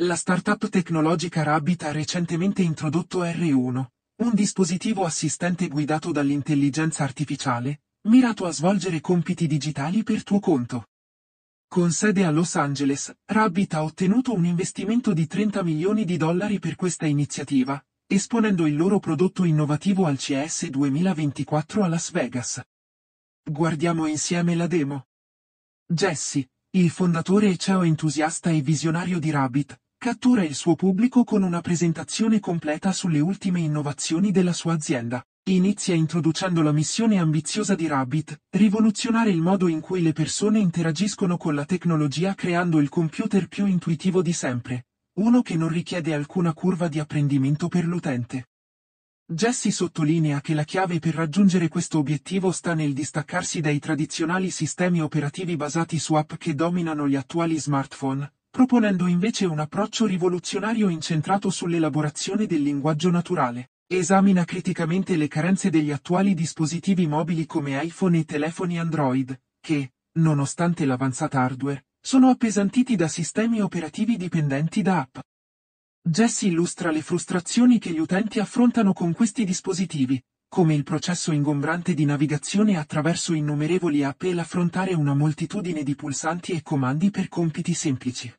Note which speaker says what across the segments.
Speaker 1: La startup tecnologica Rabbit ha recentemente introdotto R1, un dispositivo assistente guidato dall'intelligenza artificiale, mirato a svolgere compiti digitali per tuo conto. Con sede a Los Angeles, Rabbit ha ottenuto un investimento di 30 milioni di dollari per questa iniziativa, esponendo il loro prodotto innovativo al CS 2024 a Las Vegas. Guardiamo insieme la demo. Jesse, il fondatore e CEO entusiasta e visionario di Rabbit, Cattura il suo pubblico con una presentazione completa sulle ultime innovazioni della sua azienda. Inizia introducendo la missione ambiziosa di Rabbit, rivoluzionare il modo in cui le persone interagiscono con la tecnologia creando il computer più intuitivo di sempre, uno che non richiede alcuna curva di apprendimento per l'utente. Jesse sottolinea che la chiave per raggiungere questo obiettivo sta nel distaccarsi dai tradizionali sistemi operativi basati su app che dominano gli attuali smartphone, proponendo invece un approccio rivoluzionario incentrato sull'elaborazione del linguaggio naturale. Esamina criticamente le carenze degli attuali dispositivi mobili come iPhone e telefoni Android, che, nonostante l'avanzata hardware, sono appesantiti da sistemi operativi dipendenti da app. Jess illustra le frustrazioni che gli utenti affrontano con questi dispositivi, come il processo ingombrante di navigazione attraverso innumerevoli app e l'affrontare una moltitudine di pulsanti e comandi per compiti semplici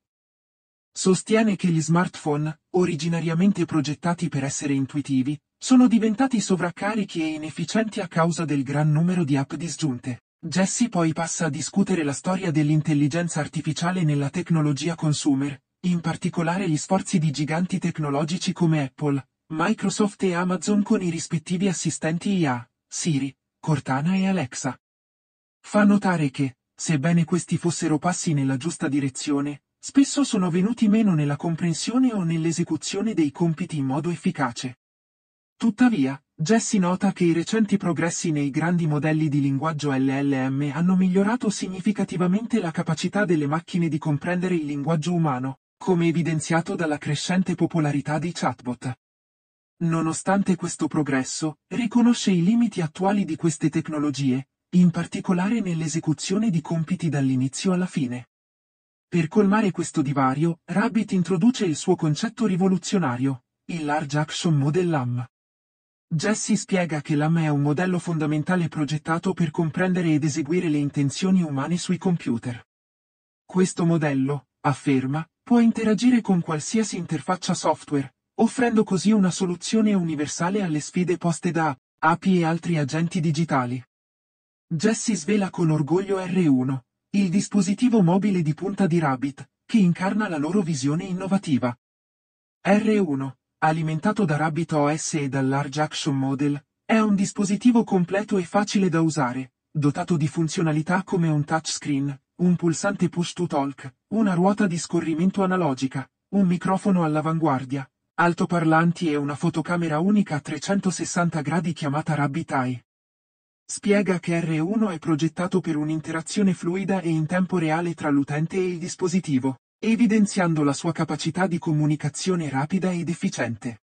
Speaker 1: sostiene che gli smartphone, originariamente progettati per essere intuitivi, sono diventati sovraccarichi e inefficienti a causa del gran numero di app disgiunte. Jesse poi passa a discutere la storia dell'intelligenza artificiale nella tecnologia consumer, in particolare gli sforzi di giganti tecnologici come Apple, Microsoft e Amazon con i rispettivi assistenti IA, Siri, Cortana e Alexa. Fa notare che, sebbene questi fossero passi nella giusta direzione, spesso sono venuti meno nella comprensione o nell'esecuzione dei compiti in modo efficace. Tuttavia, Jesse nota che i recenti progressi nei grandi modelli di linguaggio LLM hanno migliorato significativamente la capacità delle macchine di comprendere il linguaggio umano, come evidenziato dalla crescente popolarità dei chatbot. Nonostante questo progresso, riconosce i limiti attuali di queste tecnologie, in particolare nell'esecuzione di compiti dall'inizio alla fine. Per colmare questo divario, Rabbit introduce il suo concetto rivoluzionario, il Large Action Model LAM. Jesse spiega che LAM è un modello fondamentale progettato per comprendere ed eseguire le intenzioni umane sui computer. Questo modello, afferma, può interagire con qualsiasi interfaccia software, offrendo così una soluzione universale alle sfide poste da API e altri agenti digitali. Jesse svela con orgoglio R1, il dispositivo mobile di punta di Rabbit, che incarna la loro visione innovativa. R1, alimentato da Rabbit OS e dal Large Action Model, è un dispositivo completo e facile da usare, dotato di funzionalità come un touchscreen, un pulsante push-to-talk, una ruota di scorrimento analogica, un microfono all'avanguardia, altoparlanti e una fotocamera unica a 360 gradi chiamata Rabbit Eye. Spiega che R1 è progettato per un'interazione fluida e in tempo reale tra l'utente e il dispositivo, evidenziando la sua capacità di comunicazione rapida ed efficiente.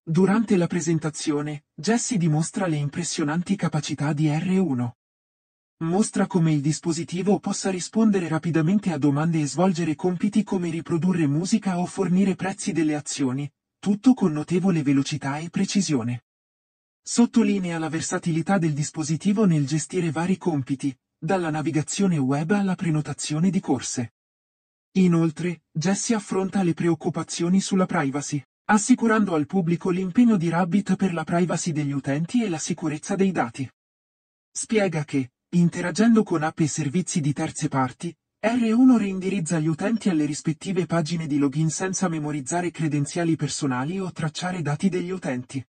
Speaker 1: Durante la presentazione, Jesse dimostra le impressionanti capacità di R1. Mostra come il dispositivo possa rispondere rapidamente a domande e svolgere compiti come riprodurre musica o fornire prezzi delle azioni, tutto con notevole velocità e precisione. Sottolinea la versatilità del dispositivo nel gestire vari compiti, dalla navigazione web alla prenotazione di corse. Inoltre, Jesse affronta le preoccupazioni sulla privacy, assicurando al pubblico l'impegno di Rabbit per la privacy degli utenti e la sicurezza dei dati. Spiega che, interagendo con app e servizi di terze parti, R1 reindirizza gli utenti alle rispettive pagine di login senza memorizzare credenziali personali o tracciare dati degli utenti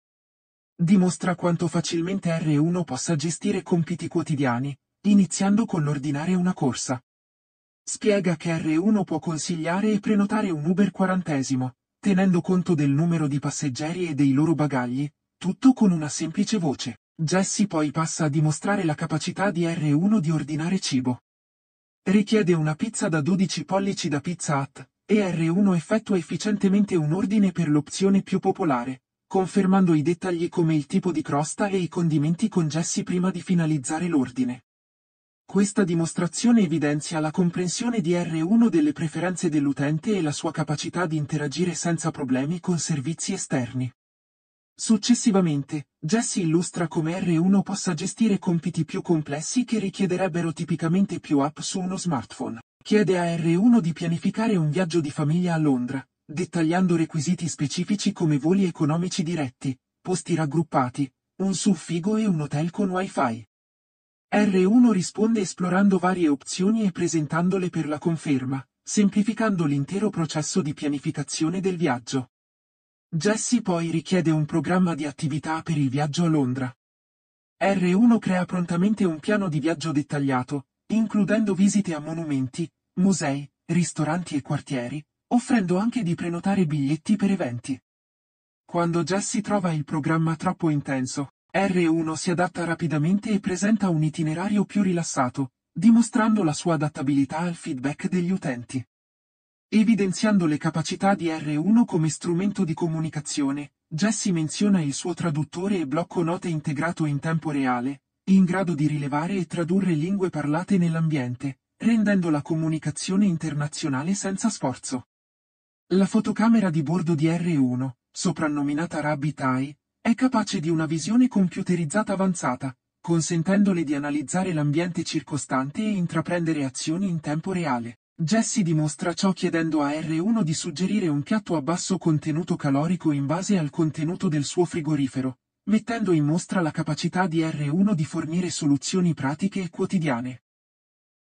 Speaker 1: dimostra quanto facilmente R1 possa gestire compiti quotidiani, iniziando con l'ordinare una corsa. Spiega che R1 può consigliare e prenotare un Uber quarantesimo, tenendo conto del numero di passeggeri e dei loro bagagli, tutto con una semplice voce. Jesse poi passa a dimostrare la capacità di R1 di ordinare cibo. Richiede una pizza da 12 pollici da Pizza Hut, e R1 effettua efficientemente un ordine per l'opzione più popolare, confermando i dettagli come il tipo di crosta e i condimenti congessi prima di finalizzare l'ordine. Questa dimostrazione evidenzia la comprensione di R1 delle preferenze dell'utente e la sua capacità di interagire senza problemi con servizi esterni. Successivamente, Jesse illustra come R1 possa gestire compiti più complessi che richiederebbero tipicamente più app su uno smartphone. Chiede a R1 di pianificare un viaggio di famiglia a Londra, dettagliando requisiti specifici come voli economici diretti, posti raggruppati, un suffigo e un hotel con wifi. R1 risponde esplorando varie opzioni e presentandole per la conferma, semplificando l'intero processo di pianificazione del viaggio. Jesse poi richiede un programma di attività per il viaggio a Londra. R1 crea prontamente un piano di viaggio dettagliato, includendo visite a monumenti, musei, ristoranti e quartieri, offrendo anche di prenotare biglietti per eventi. Quando Jesse trova il programma troppo intenso, R1 si adatta rapidamente e presenta un itinerario più rilassato, dimostrando la sua adattabilità al feedback degli utenti. Evidenziando le capacità di R1 come strumento di comunicazione, Jesse menziona il suo traduttore e blocco note integrato in tempo reale, in grado di rilevare e tradurre lingue parlate nell'ambiente, rendendo la comunicazione internazionale senza sforzo. La fotocamera di bordo di R1, soprannominata Rabbit Eye, è capace di una visione computerizzata avanzata, consentendole di analizzare l'ambiente circostante e intraprendere azioni in tempo reale. Jesse dimostra ciò chiedendo a R1 di suggerire un piatto a basso contenuto calorico in base al contenuto del suo frigorifero, mettendo in mostra la capacità di R1 di fornire soluzioni pratiche e quotidiane.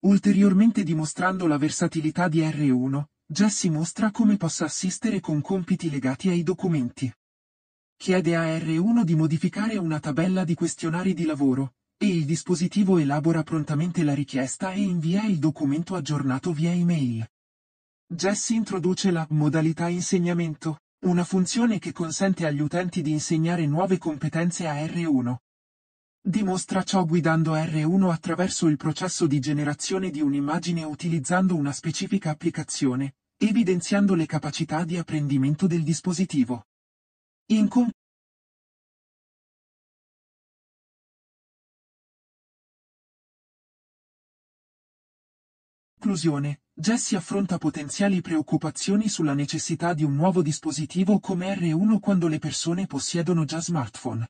Speaker 1: Ulteriormente dimostrando la versatilità di R1, Già mostra come possa assistere con compiti legati ai documenti. Chiede a R1 di modificare una tabella di questionari di lavoro, e il dispositivo elabora prontamente la richiesta e invia il documento aggiornato via email. Jess introduce la modalità insegnamento, una funzione che consente agli utenti di insegnare nuove competenze a R1, Dimostra ciò guidando R1 attraverso il processo di generazione di un'immagine utilizzando una specifica applicazione, evidenziando le capacità di apprendimento del dispositivo. In conclusione, Jesse affronta potenziali preoccupazioni sulla necessità di un nuovo dispositivo come R1 quando le persone possiedono già smartphone.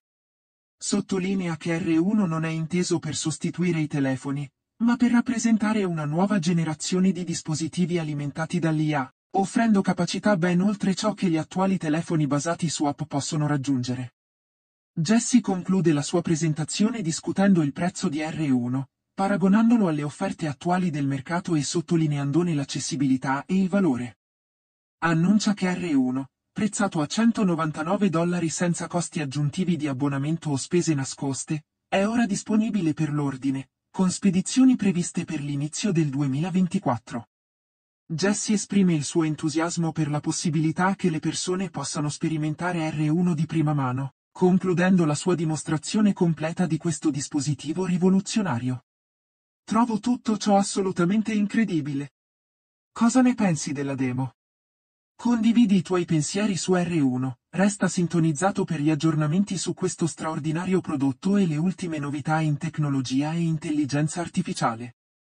Speaker 1: Sottolinea che R1 non è inteso per sostituire i telefoni, ma per rappresentare una nuova generazione di dispositivi alimentati dall'IA, offrendo capacità ben oltre ciò che gli attuali telefoni basati su app possono raggiungere. Jesse conclude la sua presentazione discutendo il prezzo di R1, paragonandolo alle offerte attuali del mercato e sottolineandone l'accessibilità e il valore. Annuncia che R1, prezzato a 199 dollari senza costi aggiuntivi di abbonamento o spese nascoste, è ora disponibile per l'ordine, con spedizioni previste per l'inizio del 2024. Jesse esprime il suo entusiasmo per la possibilità che le persone possano sperimentare R1 di prima mano, concludendo la sua dimostrazione completa di questo dispositivo rivoluzionario. Trovo tutto ciò assolutamente incredibile. Cosa ne pensi della demo? Condividi i tuoi pensieri su R1, resta sintonizzato per gli aggiornamenti su questo straordinario prodotto e le ultime novità in tecnologia e intelligenza artificiale.